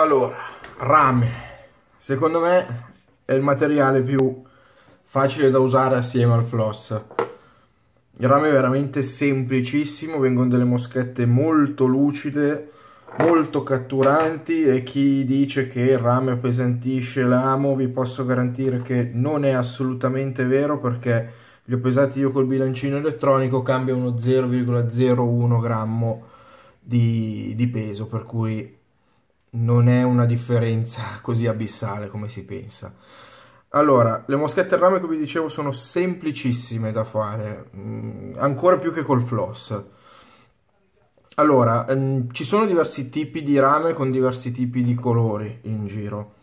Allora, rame. Secondo me è il materiale più facile da usare assieme al floss. Il rame è veramente semplicissimo, vengono delle moschette molto lucide, molto catturanti e chi dice che il rame appesantisce l'amo vi posso garantire che non è assolutamente vero perché li ho pesati io col bilancino elettronico, cambia uno 0,01 grammo di, di peso, per cui non è una differenza così abissale come si pensa. Allora, le moschette al rame, come vi dicevo, sono semplicissime da fare, mh, mm, ancora più che col floss. Allora, mh, mm, ci sono diversi tipi di rame con diversi tipi di colori in giro.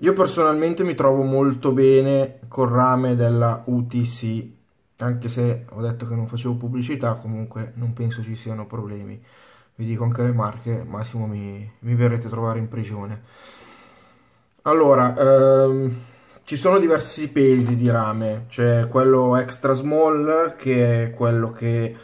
Io personalmente mi trovo molto bene col rame della UTC, anche se ho detto che non facevo pubblicità, comunque non penso ci siano problemi vi dico anche le marche, massimo mi, mi verrete trovare in prigione. Allora, ehm, ci sono diversi pesi di rame, c'è quello extra small che è quello che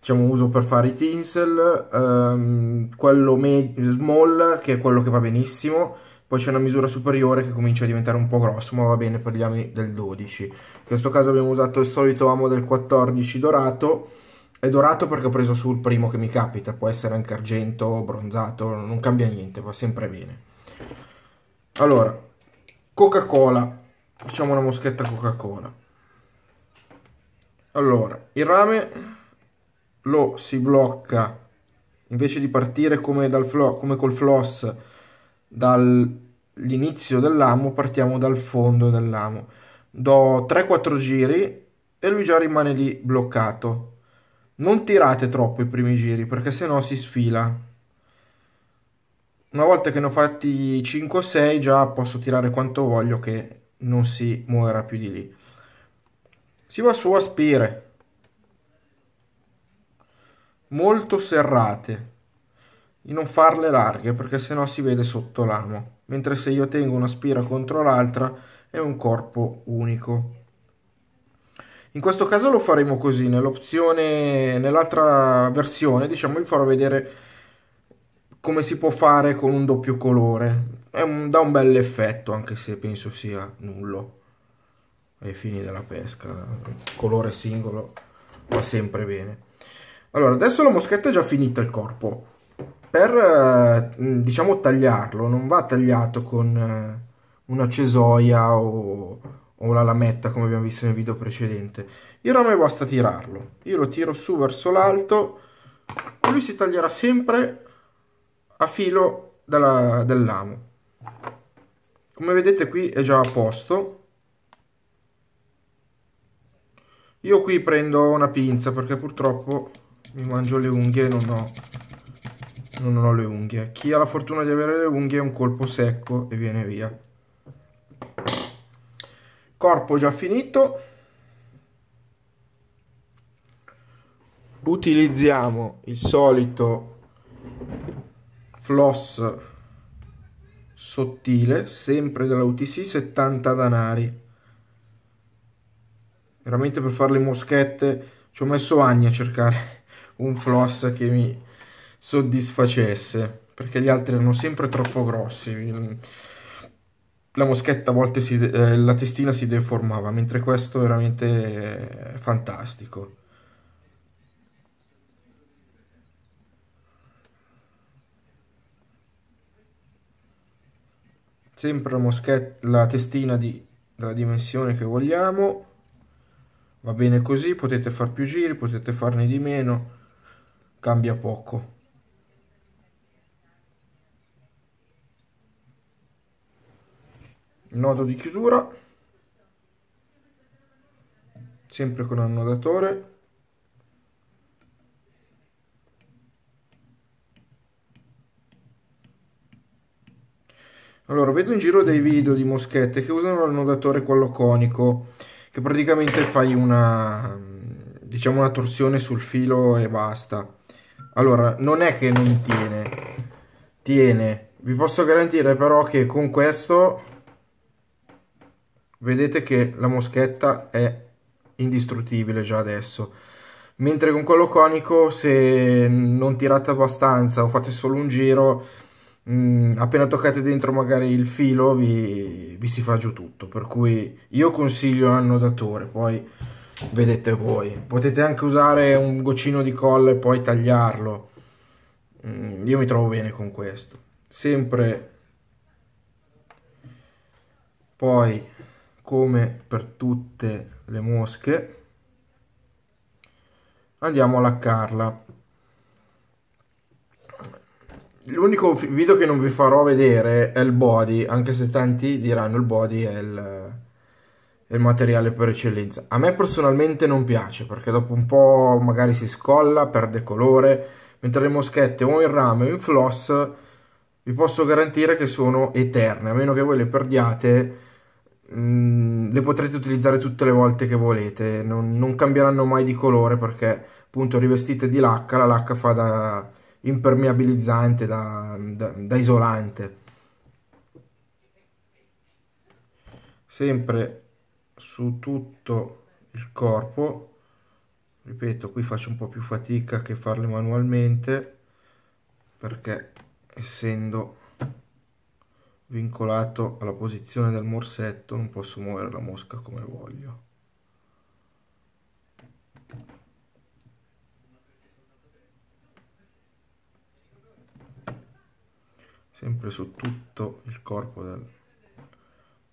diciamo, uso per fare i tinsel, ehm, quello small che è quello che va benissimo, poi c'è una misura superiore che comincia a diventare un po' grosso, ma va bene, per gli ami del 12. In questo caso abbiamo usato il solito amo del 14 dorato, è dorato perché ho preso sul primo che mi capita, può essere anche argento, bronzato, non cambia niente, va sempre bene. Allora, Coca-Cola, facciamo una moschetta Coca-Cola. Allora, il rame lo si blocca invece di partire come, dal flo come col floss dall'inizio dell'amo, partiamo dal fondo dell'amo. Do 3-4 giri e lui già rimane lì bloccato non tirate troppo i primi giri perché sennò si sfila una volta che ne ho fatti 5 o 6 già posso tirare quanto voglio che non si muoverà più di lì si va su a spire molto serrate di non farle larghe perché sennò si vede sotto l'amo mentre se io tengo una spira contro l'altra è un corpo unico in questo caso lo faremo così, nell'opzione, nell'altra versione, diciamo, vi farò vedere come si può fare con un doppio colore. È un, dà un bel effetto, anche se penso sia nullo. Ai fini della pesca, colore singolo va sempre bene. Allora, adesso la moschetta è già finita il corpo. Per, eh, diciamo, tagliarlo, non va tagliato con eh, una cesoia o o la lametta come abbiamo visto nel video precedente. Il rame basta tirarlo. Io lo tiro su verso l'alto e lui si taglierà sempre a filo della, del lamo. Come vedete qui è già a posto. Io qui prendo una pinza perché purtroppo mi mangio le unghie e non ho, non ho le unghie. Chi ha la fortuna di avere le unghie è un colpo secco e viene via corpo già finito utilizziamo il solito floss sottile sempre della UTC 70 danari veramente per fare le moschette ci ho messo anni a cercare un floss che mi soddisfacesse perché gli altri erano sempre troppo grossi mm la moschetta a volte si, eh, la testina si deformava, mentre questo è veramente eh, fantastico. Sempre la, moschetta, la testina di, della dimensione che vogliamo, va bene così, potete far più giri, potete farne di meno, cambia poco. nodo di chiusura sempre con annodatore allora vedo in giro dei video di moschette che usano l'annodatore quello conico che praticamente fai una diciamo una torsione sul filo e basta allora non è che non tiene tiene vi posso garantire però che con questo vedete che la moschetta è indistruttibile già adesso mentre con quello conico se non tirate abbastanza o fate solo un giro mh, mm, appena toccate dentro magari il filo vi, vi, si fa giù tutto per cui io consiglio l'annodatore poi vedete voi potete anche usare un goccino di collo e poi tagliarlo mh, mm, io mi trovo bene con questo sempre poi come per tutte le mosche andiamo a laccarla l'unico video che non vi farò vedere è il body anche se tanti diranno il body è il, è il materiale per eccellenza a me personalmente non piace perché dopo un po' magari si scolla perde colore mentre le moschette o in rame o in floss vi posso garantire che sono eterne a meno che voi le perdiate Mm, le potrete utilizzare tutte le volte che volete, non, non, cambieranno mai di colore perché appunto rivestite di lacca, la lacca fa da impermeabilizzante, da, da, da isolante. Sempre su tutto il corpo, ripeto qui faccio un po' più fatica che farle manualmente perché essendo vincolato alla posizione del morsetto non posso muovere la mosca come voglio. Sempre su tutto il corpo del,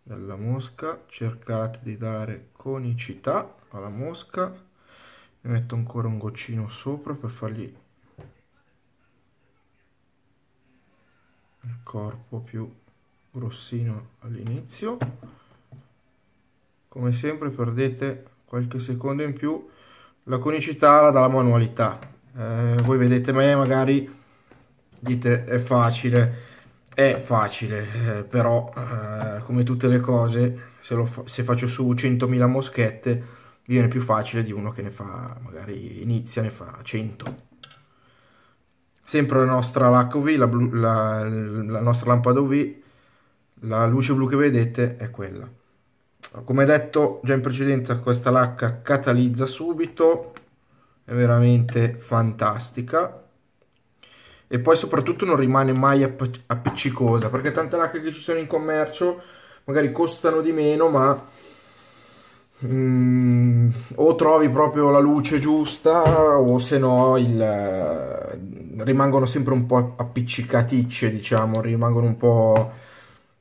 della mosca cercate di dare conicità alla mosca ne metto ancora un goccino sopra per fargli il corpo più grossino all'inizio come sempre perdete qualche secondo in più la conicità la dà la manualità eh, voi vedete me magari dite è facile è facile eh, però eh, come tutte le cose se, fa se faccio su 100.000 moschette viene più facile di uno che ne fa magari inizia ne fa 100 sempre la nostra LHV la, la, la nostra lampada UV la luce blu che vedete è quella come detto già in precedenza questa lacca catalizza subito è veramente fantastica e poi soprattutto non rimane mai app appiccicosa perché tante lacche che ci sono in commercio magari costano di meno ma mm, o trovi proprio la luce giusta o se no il, rimangono sempre un po' appiccicaticce diciamo rimangono un po'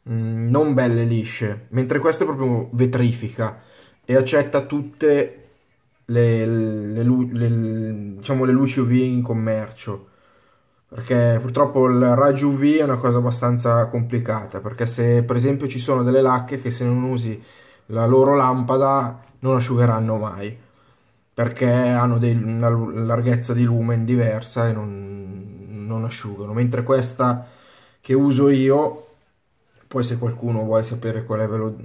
Mm, non belle lisce, mentre questa è proprio vetrifica e accetta tutte le, le, le, le, diciamo le luci UV in commercio perché purtroppo il raggio UV è una cosa abbastanza complicata perché se per esempio ci sono delle lacche che se non usi la loro lampada non asciugheranno mai perché hanno dei, una larghezza di lumen diversa e non, non asciugano mentre questa che uso io poi se qualcuno vuole sapere qual è ve lo,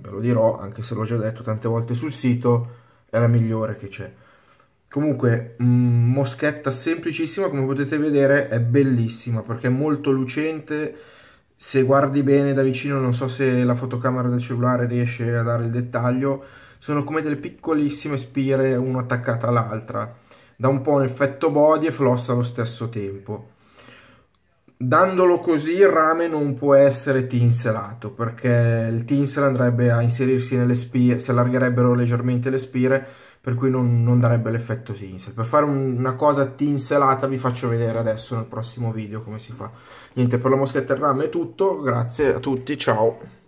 ve lo dirò, anche se l'ho già detto tante volte sul sito, è la migliore che c'è. Comunque, mh, mm, moschetta semplicissima, come potete vedere, è bellissima perché è molto lucente. Se guardi bene da vicino, non so se la fotocamera del cellulare riesce a dare il dettaglio, sono come delle piccolissime spire, una attaccata all'altra. da un po' un effetto body e flossa allo stesso tempo. Dandolo così il rame non può essere tinselato perché il tinsel andrebbe a inserirsi nelle spire, si allargherebbero leggermente le spire per cui non, non darebbe l'effetto tinsel. Per fare un, una cosa tinselata vi faccio vedere adesso nel prossimo video come si fa. Niente, per la moschetta e il rame è tutto, grazie a tutti, ciao!